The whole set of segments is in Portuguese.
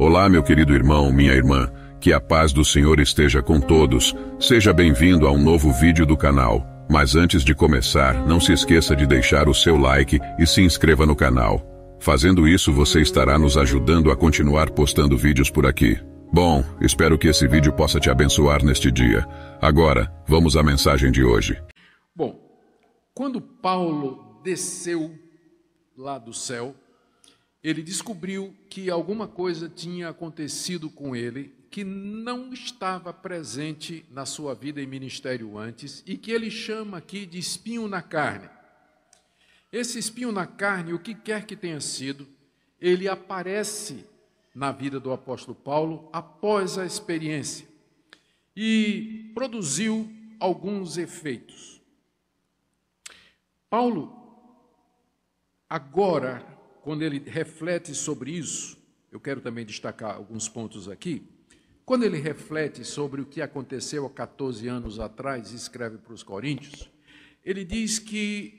Olá, meu querido irmão, minha irmã, que a paz do Senhor esteja com todos. Seja bem-vindo a um novo vídeo do canal. Mas antes de começar, não se esqueça de deixar o seu like e se inscreva no canal. Fazendo isso, você estará nos ajudando a continuar postando vídeos por aqui. Bom, espero que esse vídeo possa te abençoar neste dia. Agora, vamos à mensagem de hoje. Bom, quando Paulo desceu lá do céu, ele descobriu que alguma coisa tinha acontecido com ele que não estava presente na sua vida e ministério antes e que ele chama aqui de espinho na carne. Esse espinho na carne, o que quer que tenha sido, ele aparece na vida do apóstolo Paulo após a experiência e produziu alguns efeitos. Paulo agora quando ele reflete sobre isso, eu quero também destacar alguns pontos aqui. Quando ele reflete sobre o que aconteceu há 14 anos atrás escreve para os Coríntios, ele diz que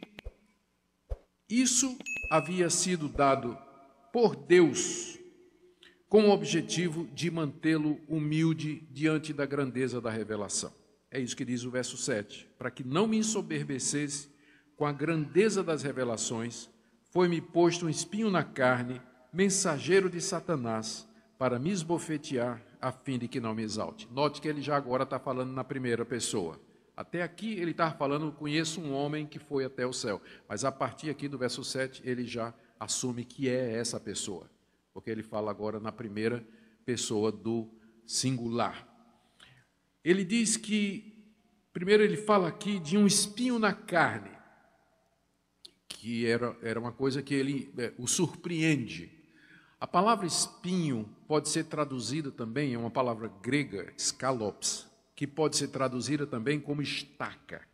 isso havia sido dado por Deus com o objetivo de mantê-lo humilde diante da grandeza da revelação. É isso que diz o verso 7. Para que não me ensoberbecesse com a grandeza das revelações, foi-me posto um espinho na carne, mensageiro de Satanás, para me esbofetear, a fim de que não me exalte. Note que ele já agora está falando na primeira pessoa. Até aqui ele estava falando, conheço um homem que foi até o céu. Mas a partir aqui do verso 7, ele já assume que é essa pessoa. Porque ele fala agora na primeira pessoa do singular. Ele diz que, primeiro ele fala aqui de um espinho na carne que era, era uma coisa que ele é, o surpreende. A palavra espinho pode ser traduzida também, é uma palavra grega, scalops, que pode ser traduzida também como estaca.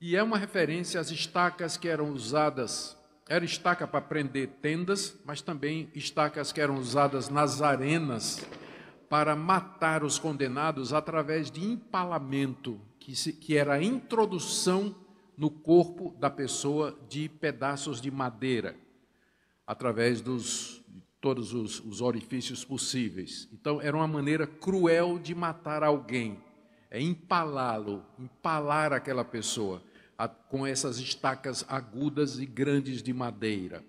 E é uma referência às estacas que eram usadas, era estaca para prender tendas, mas também estacas que eram usadas nas arenas para matar os condenados através de empalamento, que, se, que era a introdução no corpo da pessoa de pedaços de madeira, através dos todos os, os orifícios possíveis. Então, era uma maneira cruel de matar alguém, é empalá-lo, empalar aquela pessoa a, com essas estacas agudas e grandes de madeira.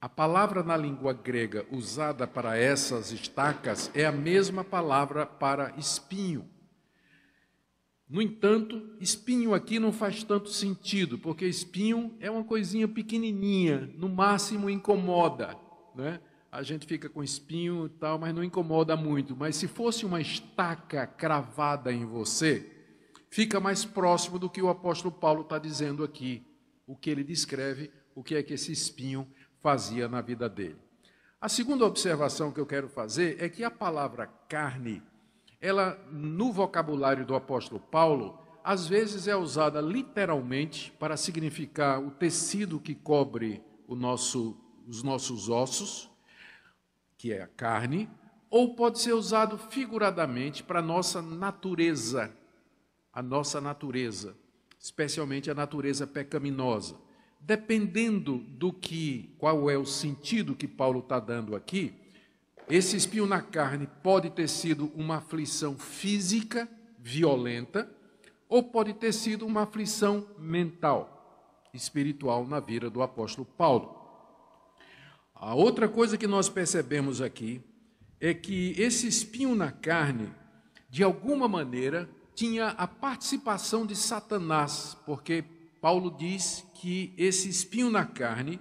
A palavra na língua grega usada para essas estacas é a mesma palavra para espinho. No entanto, espinho aqui não faz tanto sentido, porque espinho é uma coisinha pequenininha, no máximo incomoda, né? A gente fica com espinho e tal, mas não incomoda muito. Mas se fosse uma estaca cravada em você, fica mais próximo do que o apóstolo Paulo está dizendo aqui, o que ele descreve, o que é que esse espinho fazia na vida dele. A segunda observação que eu quero fazer é que a palavra carne ela no vocabulário do apóstolo Paulo, às vezes é usada literalmente para significar o tecido que cobre nosso, os nossos ossos, que é a carne, ou pode ser usado figuradamente para a nossa natureza, a nossa natureza, especialmente a natureza pecaminosa. Dependendo do que, qual é o sentido que Paulo está dando aqui, esse espinho na carne pode ter sido uma aflição física, violenta, ou pode ter sido uma aflição mental, espiritual, na vida do apóstolo Paulo. A outra coisa que nós percebemos aqui é que esse espinho na carne, de alguma maneira, tinha a participação de Satanás, porque Paulo diz que esse espinho na carne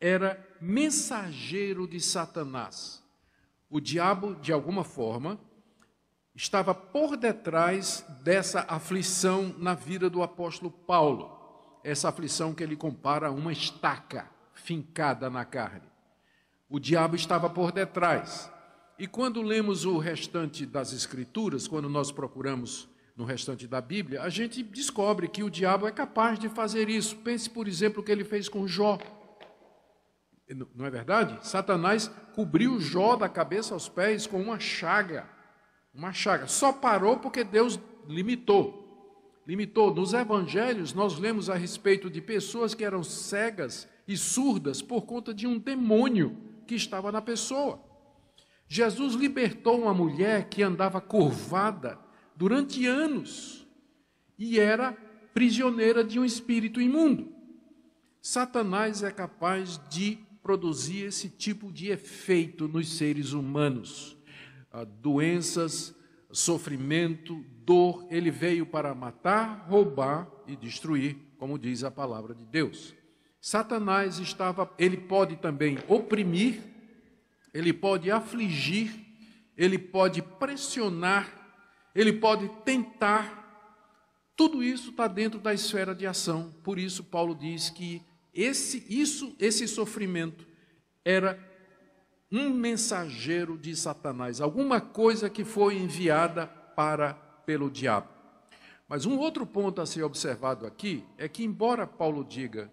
era mensageiro de Satanás o diabo, de alguma forma, estava por detrás dessa aflição na vida do apóstolo Paulo. Essa aflição que ele compara a uma estaca fincada na carne. O diabo estava por detrás. E quando lemos o restante das Escrituras, quando nós procuramos no restante da Bíblia, a gente descobre que o diabo é capaz de fazer isso. Pense, por exemplo, o que ele fez com Jó. Não é verdade? Satanás cobriu Jó da cabeça aos pés com uma chaga. Uma chaga. Só parou porque Deus limitou. Limitou. Nos evangelhos, nós lemos a respeito de pessoas que eram cegas e surdas por conta de um demônio que estava na pessoa. Jesus libertou uma mulher que andava curvada durante anos e era prisioneira de um espírito imundo. Satanás é capaz de produzia esse tipo de efeito nos seres humanos. Ah, doenças, sofrimento, dor, ele veio para matar, roubar e destruir, como diz a palavra de Deus. Satanás estava, ele pode também oprimir, ele pode afligir, ele pode pressionar, ele pode tentar. Tudo isso está dentro da esfera de ação. Por isso, Paulo diz que esse, isso, esse sofrimento era um mensageiro de Satanás, alguma coisa que foi enviada para pelo diabo. Mas um outro ponto a ser observado aqui é que, embora Paulo diga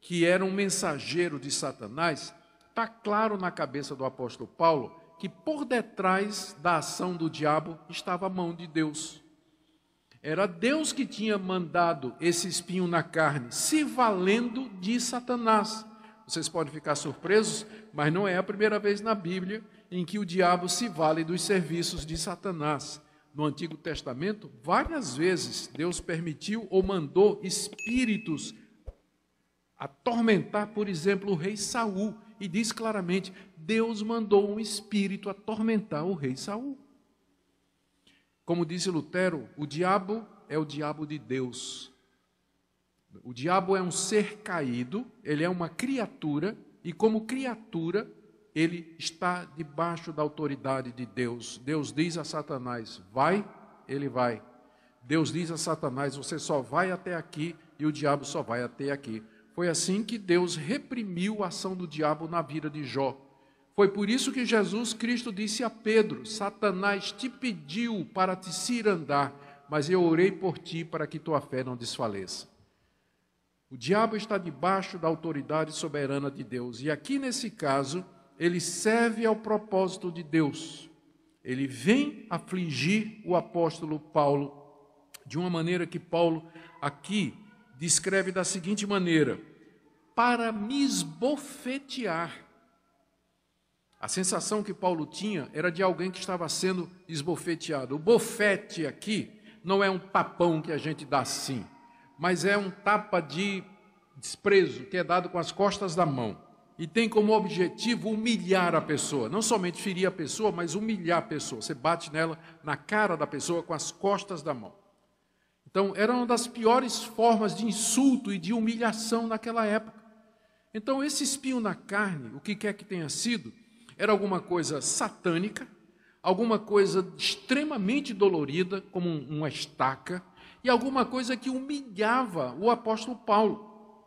que era um mensageiro de Satanás, está claro na cabeça do apóstolo Paulo que por detrás da ação do diabo estava a mão de Deus. Era Deus que tinha mandado esse espinho na carne, se valendo de Satanás. Vocês podem ficar surpresos, mas não é a primeira vez na Bíblia em que o diabo se vale dos serviços de Satanás. No Antigo Testamento, várias vezes Deus permitiu ou mandou espíritos atormentar, por exemplo, o rei Saul, e diz claramente: Deus mandou um espírito atormentar o rei Saul. Como disse Lutero, o diabo é o diabo de Deus. O diabo é um ser caído, ele é uma criatura, e como criatura, ele está debaixo da autoridade de Deus. Deus diz a Satanás: vai, ele vai. Deus diz a Satanás: você só vai até aqui, e o diabo só vai até aqui. Foi assim que Deus reprimiu a ação do diabo na vida de Jó. Foi por isso que Jesus Cristo disse a Pedro: Satanás te pediu para te cirandar, mas eu orei por ti para que tua fé não desfaleça. O diabo está debaixo da autoridade soberana de Deus, e aqui nesse caso, ele serve ao propósito de Deus. Ele vem afligir o apóstolo Paulo de uma maneira que Paulo aqui descreve da seguinte maneira: para me esbofetear a sensação que Paulo tinha era de alguém que estava sendo esbofeteado. O bofete aqui não é um papão que a gente dá assim, mas é um tapa de desprezo que é dado com as costas da mão. E tem como objetivo humilhar a pessoa, não somente ferir a pessoa, mas humilhar a pessoa. Você bate nela, na cara da pessoa, com as costas da mão. Então, era uma das piores formas de insulto e de humilhação naquela época. Então, esse espinho na carne, o que quer que tenha sido, era alguma coisa satânica, alguma coisa extremamente dolorida, como uma estaca, e alguma coisa que humilhava o apóstolo Paulo.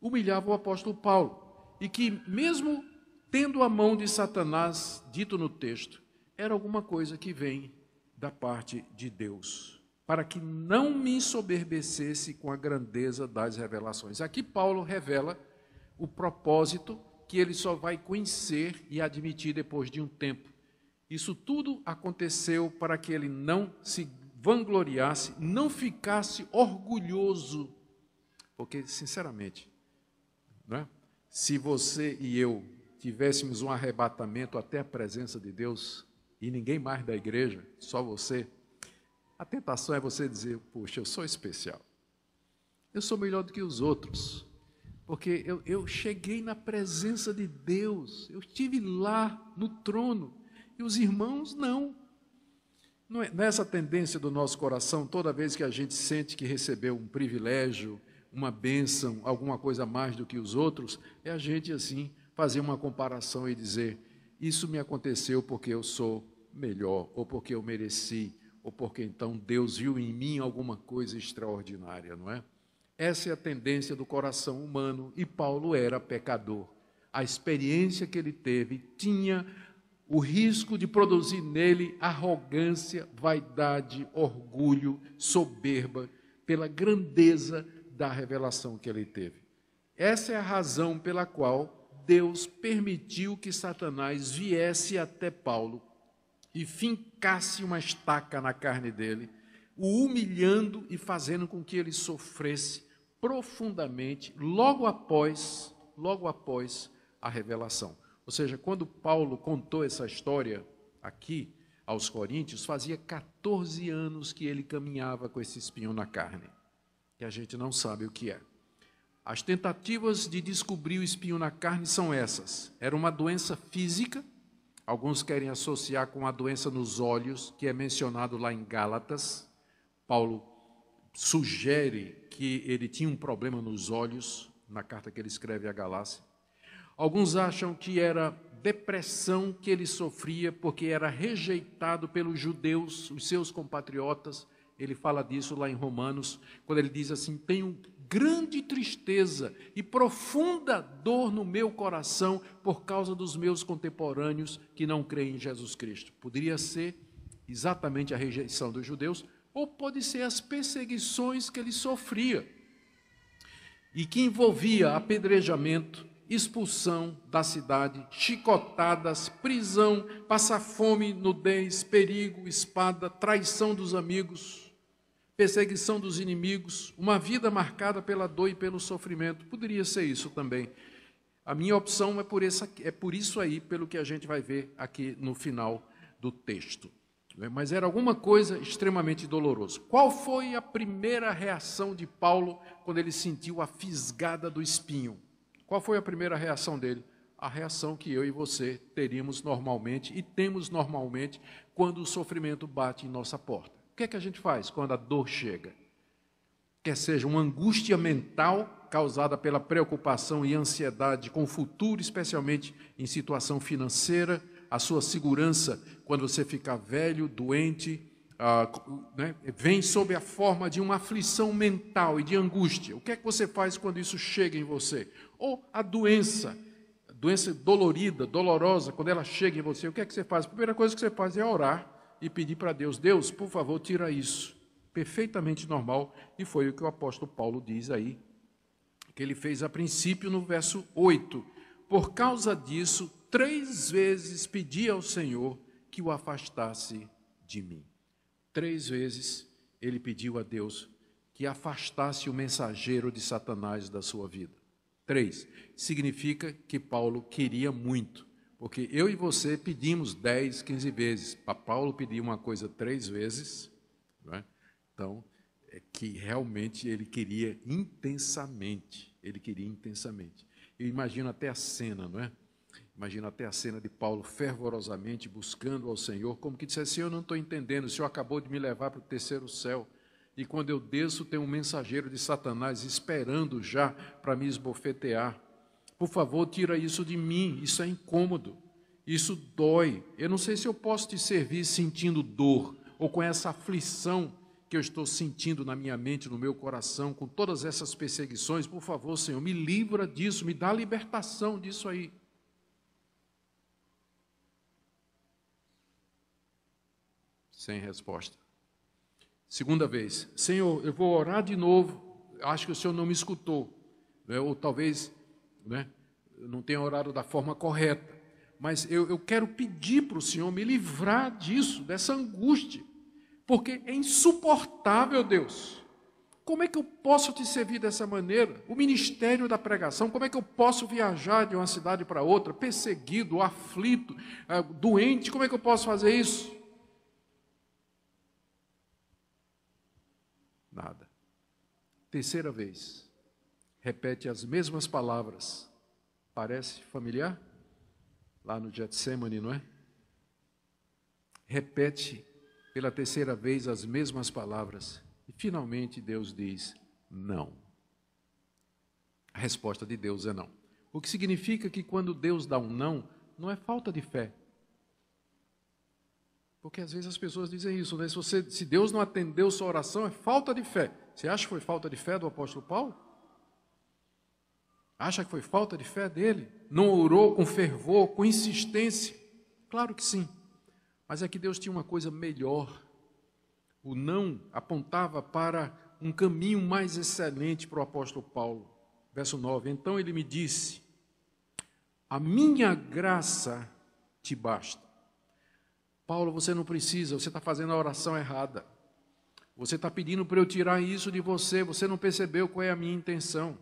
Humilhava o apóstolo Paulo. E que, mesmo tendo a mão de Satanás dito no texto, era alguma coisa que vem da parte de Deus, para que não me ensoberbecesse com a grandeza das revelações. Aqui Paulo revela o propósito que ele só vai conhecer e admitir depois de um tempo. Isso tudo aconteceu para que ele não se vangloriasse, não ficasse orgulhoso. Porque, sinceramente, né, se você e eu tivéssemos um arrebatamento até a presença de Deus e ninguém mais da igreja, só você, a tentação é você dizer: Poxa, eu sou especial, eu sou melhor do que os outros. Porque eu, eu cheguei na presença de Deus, eu estive lá no trono, e os irmãos não. não é, nessa é tendência do nosso coração, toda vez que a gente sente que recebeu um privilégio, uma bênção, alguma coisa mais do que os outros, é a gente assim fazer uma comparação e dizer: Isso me aconteceu porque eu sou melhor, ou porque eu mereci, ou porque então Deus viu em mim alguma coisa extraordinária, não é? Essa é a tendência do coração humano e Paulo era pecador. A experiência que ele teve tinha o risco de produzir nele arrogância, vaidade, orgulho, soberba, pela grandeza da revelação que ele teve. Essa é a razão pela qual Deus permitiu que Satanás viesse até Paulo e fincasse uma estaca na carne dele o humilhando e fazendo com que ele sofresse profundamente logo após, logo após a revelação. Ou seja, quando Paulo contou essa história aqui aos coríntios, fazia 14 anos que ele caminhava com esse espinho na carne, que a gente não sabe o que é. As tentativas de descobrir o espinho na carne são essas. Era uma doença física, alguns querem associar com a doença nos olhos, que é mencionado lá em Gálatas, Paulo sugere que ele tinha um problema nos olhos, na carta que ele escreve a Galácia. Alguns acham que era depressão que ele sofria porque era rejeitado pelos judeus, os seus compatriotas. Ele fala disso lá em Romanos, quando ele diz assim: Tenho grande tristeza e profunda dor no meu coração por causa dos meus contemporâneos que não creem em Jesus Cristo. Poderia ser exatamente a rejeição dos judeus, ou pode ser as perseguições que ele sofria e que envolvia apedrejamento, expulsão da cidade, chicotadas, prisão, passar fome, nudez, perigo, espada, traição dos amigos, perseguição dos inimigos, uma vida marcada pela dor e pelo sofrimento. Poderia ser isso também. A minha opção é por, essa, é por isso aí, pelo que a gente vai ver aqui no final do texto. Né? Mas era alguma coisa extremamente dolorosa. Qual foi a primeira reação de Paulo quando ele sentiu a fisgada do espinho? Qual foi a primeira reação dele? A reação que eu e você teríamos normalmente e temos normalmente quando o sofrimento bate em nossa porta. O que é que a gente faz quando a dor chega? Quer seja uma angústia mental causada pela preocupação e ansiedade com o futuro, especialmente em situação financeira, a sua segurança quando você ficar velho, doente, ah, né, vem sob a forma de uma aflição mental e de angústia. O que é que você faz quando isso chega em você? Ou a doença, a doença dolorida, dolorosa, quando ela chega em você, o que é que você faz? A primeira coisa que você faz é orar e pedir para Deus: Deus, por favor, tira isso. Perfeitamente normal, e foi o que o apóstolo Paulo diz aí, que ele fez a princípio no verso 8. Por causa disso, três vezes pedi ao Senhor que o afastasse de mim. Três vezes ele pediu a Deus que afastasse o mensageiro de Satanás da sua vida. Três. Significa que Paulo queria muito, porque eu e você pedimos dez, quinze vezes. Para Paulo pedir uma coisa três vezes, né? então, é que realmente ele queria intensamente. Ele queria intensamente. Eu imagino até a cena, não é? Imagina até a cena de Paulo fervorosamente buscando ao Senhor, como que dissesse: assim, Eu não estou entendendo, o Senhor acabou de me levar para o terceiro céu. E quando eu desço, tem um mensageiro de Satanás esperando já para me esbofetear. Por favor, tira isso de mim, isso é incômodo, isso dói. Eu não sei se eu posso te servir sentindo dor ou com essa aflição que eu estou sentindo na minha mente, no meu coração, com todas essas perseguições. Por favor, Senhor, me livra disso, me dá libertação disso aí. sem resposta. Segunda vez, Senhor, eu vou orar de novo, acho que o Senhor não me escutou, né? ou talvez né, não tenha orado da forma correta, mas eu, eu quero pedir para o Senhor me livrar disso, dessa angústia, porque é insuportável, Deus. Como é que eu posso te servir dessa maneira? O ministério da pregação, como é que eu posso viajar de uma cidade para outra, perseguido, aflito, eh, doente, como é que eu posso fazer isso? terceira vez, repete as mesmas palavras. Parece familiar? Lá no Getsemane, não é? Repete pela terceira vez as mesmas palavras. E finalmente Deus diz: não. A resposta de Deus é não. O que significa que quando Deus dá um não, não é falta de fé, porque às vezes as pessoas dizem isso, né? se, você, se Deus não atendeu sua oração, é falta de fé. Você acha que foi falta de fé do apóstolo Paulo? Acha que foi falta de fé dele? Não orou com fervor, com insistência? Claro que sim. Mas é que Deus tinha uma coisa melhor. O não apontava para um caminho mais excelente para o apóstolo Paulo. Verso 9: Então ele me disse: A minha graça te basta Paulo, você não precisa, você está fazendo a oração errada. Você está pedindo para eu tirar isso de você, você não percebeu qual é a minha intenção.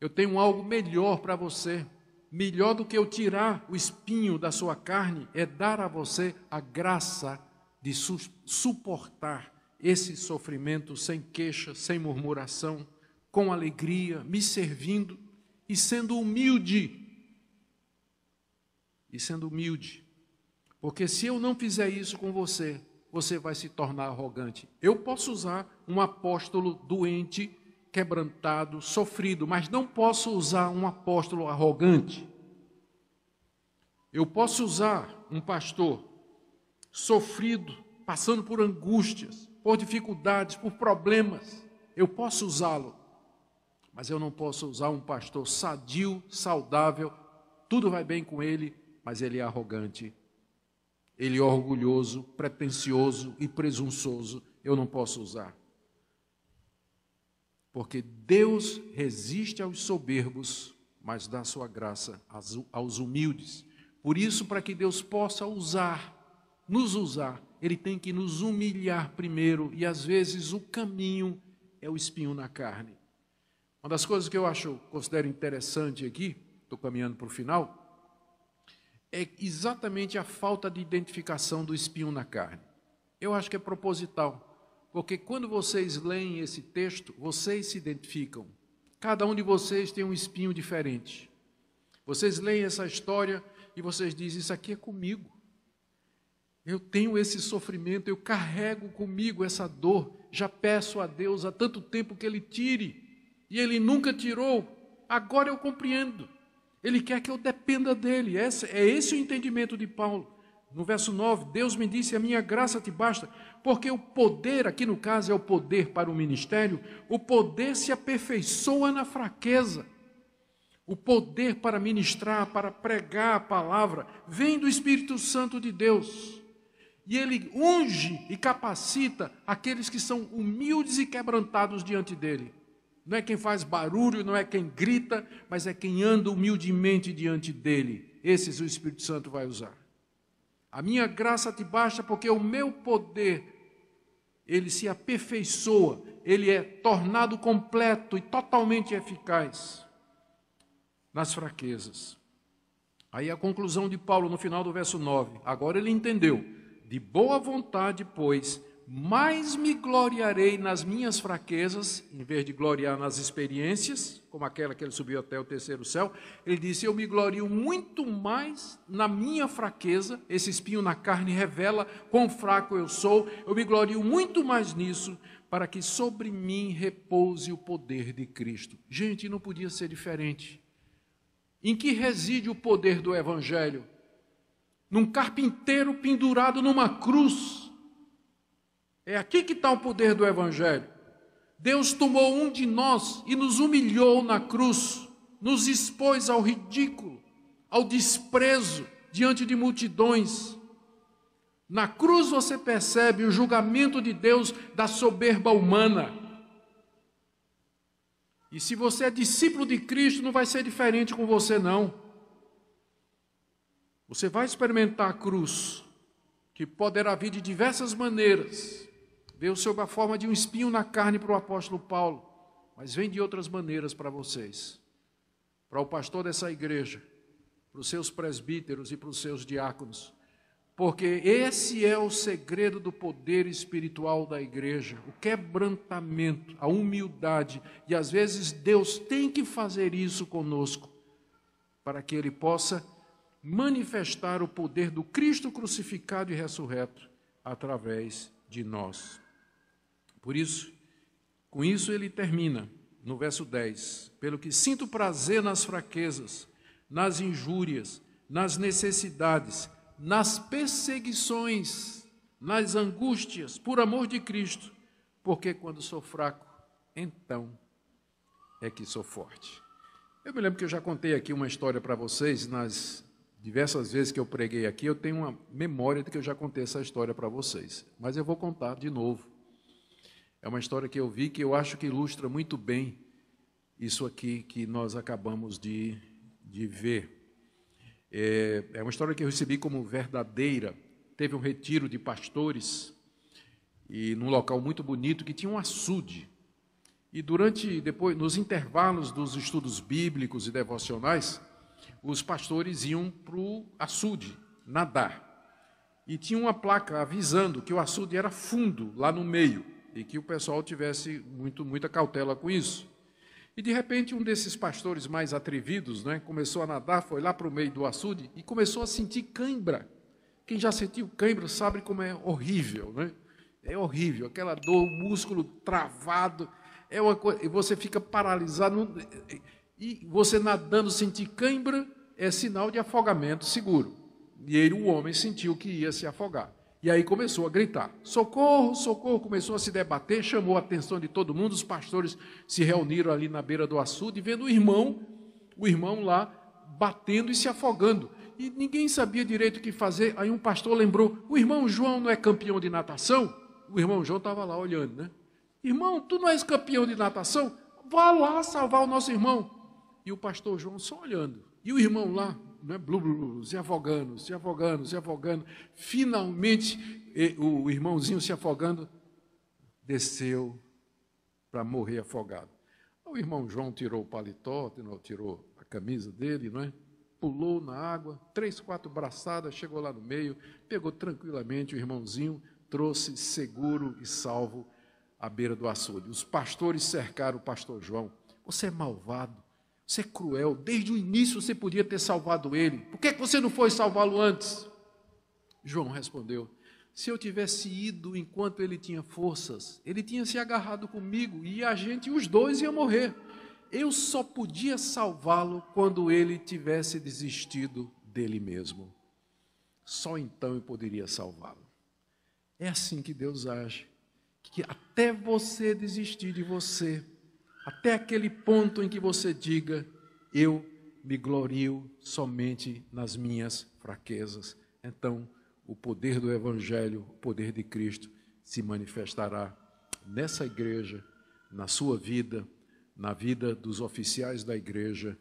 Eu tenho algo melhor para você. Melhor do que eu tirar o espinho da sua carne é dar a você a graça de su suportar esse sofrimento sem queixa, sem murmuração, com alegria, me servindo e sendo humilde. E sendo humilde porque se eu não fizer isso com você, você vai se tornar arrogante. Eu posso usar um apóstolo doente, quebrantado, sofrido, mas não posso usar um apóstolo arrogante. Eu posso usar um pastor sofrido, passando por angústias, por dificuldades, por problemas. Eu posso usá-lo, mas eu não posso usar um pastor sadio, saudável, tudo vai bem com ele, mas ele é arrogante ele é orgulhoso, pretensioso e presunçoso. Eu não posso usar. Porque Deus resiste aos soberbos, mas dá sua graça aos humildes. Por isso, para que Deus possa usar, nos usar, Ele tem que nos humilhar primeiro, e às vezes o caminho é o espinho na carne. Uma das coisas que eu acho, considero interessante aqui, estou caminhando para o final, é exatamente a falta de identificação do espinho na carne. Eu acho que é proposital, porque quando vocês leem esse texto, vocês se identificam. Cada um de vocês tem um espinho diferente. Vocês leem essa história e vocês dizem: Isso aqui é comigo. Eu tenho esse sofrimento, eu carrego comigo essa dor. Já peço a Deus há tanto tempo que Ele tire, e Ele nunca tirou. Agora eu compreendo. Ele quer que eu dependa dele. Esse, é esse o entendimento de Paulo. No verso 9, Deus me disse: A minha graça te basta, porque o poder, aqui no caso é o poder para o ministério, o poder se aperfeiçoa na fraqueza. O poder para ministrar, para pregar a palavra, vem do Espírito Santo de Deus. E ele unge e capacita aqueles que são humildes e quebrantados diante dele. Não é quem faz barulho, não é quem grita, mas é quem anda humildemente diante dele. Esses o Espírito Santo vai usar. A minha graça te basta porque o meu poder ele se aperfeiçoa, ele é tornado completo e totalmente eficaz nas fraquezas. Aí a conclusão de Paulo no final do verso 9. Agora ele entendeu. De boa vontade, pois, mais me gloriarei nas minhas fraquezas, em vez de gloriar nas experiências, como aquela que ele subiu até o terceiro céu, ele disse: Eu me glorio muito mais na minha fraqueza. Esse espinho na carne revela quão fraco eu sou. Eu me glorio muito mais nisso, para que sobre mim repouse o poder de Cristo. Gente, não podia ser diferente. Em que reside o poder do Evangelho? Num carpinteiro pendurado numa cruz é aqui que está o poder do Evangelho. Deus tomou um de nós e nos humilhou na cruz, nos expôs ao ridículo, ao desprezo diante de multidões. Na cruz você percebe o julgamento de Deus da soberba humana. E se você é discípulo de Cristo, não vai ser diferente com você, não. Você vai experimentar a cruz, que poderá vir de diversas maneiras veio sob a forma de um espinho na carne para o apóstolo Paulo, mas vem de outras maneiras para vocês, para o pastor dessa igreja, para os seus presbíteros e para os seus diáconos, porque esse é o segredo do poder espiritual da igreja, o quebrantamento, a humildade, e às vezes Deus tem que fazer isso conosco, para que Ele possa manifestar o poder do Cristo crucificado e ressurreto através de nós. Por isso, com isso ele termina no verso 10: Pelo que sinto prazer nas fraquezas, nas injúrias, nas necessidades, nas perseguições, nas angústias, por amor de Cristo, porque quando sou fraco, então é que sou forte. Eu me lembro que eu já contei aqui uma história para vocês, nas diversas vezes que eu preguei aqui, eu tenho uma memória de que eu já contei essa história para vocês, mas eu vou contar de novo. É uma história que eu vi que eu acho que ilustra muito bem isso aqui que nós acabamos de, de ver. É, é uma história que eu recebi como verdadeira. Teve um retiro de pastores e num local muito bonito que tinha um açude. E durante depois nos intervalos dos estudos bíblicos e devocionais, os pastores iam para o açude nadar. E tinha uma placa avisando que o açude era fundo lá no meio e que o pessoal tivesse muito, muita cautela com isso. E de repente um desses pastores mais atrevidos né, começou a nadar, foi lá para o meio do açude e começou a sentir cãibra. Quem já sentiu cãibra sabe como é horrível, né? É horrível, aquela dor, o músculo travado, é uma coisa, e você fica paralisado. e você nadando sentir cãibra é sinal de afogamento seguro. E ele, o homem, sentiu que ia se afogar. E aí começou a gritar: socorro, socorro! Começou a se debater, chamou a atenção de todo mundo. Os pastores se reuniram ali na beira do açude, vendo o irmão, o irmão lá batendo e se afogando. E ninguém sabia direito o que fazer. Aí um pastor lembrou: o irmão João não é campeão de natação? O irmão João estava lá olhando, né? Irmão, tu não és campeão de natação? Vá lá salvar o nosso irmão. E o pastor João só olhando. E o irmão lá né, blu, blu, blu, se afogando, se afogando, se afogando. Finalmente, o irmãozinho se afogando desceu para morrer afogado. O irmão João tirou o paletó, tirou a camisa dele, não é? pulou na água, três, quatro braçadas, chegou lá no meio, pegou tranquilamente o irmãozinho, trouxe seguro e salvo à beira do açude. Os pastores cercaram o pastor João. Você é malvado, você é cruel. Desde o início você podia ter salvado ele. Por que, é que você não foi salvá-lo antes? João respondeu: Se eu tivesse ido enquanto ele tinha forças, ele tinha se agarrado comigo e a gente, os dois, ia morrer. Eu só podia salvá-lo quando ele tivesse desistido dele mesmo. Só então eu poderia salvá-lo. É assim que Deus age. Que até você desistir de você, até aquele ponto em que você diga: Eu me glorio somente nas minhas fraquezas. Então, o poder do Evangelho, o poder de Cristo, se manifestará nessa igreja, na sua vida, na vida dos oficiais da igreja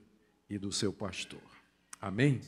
e do seu pastor. Amém?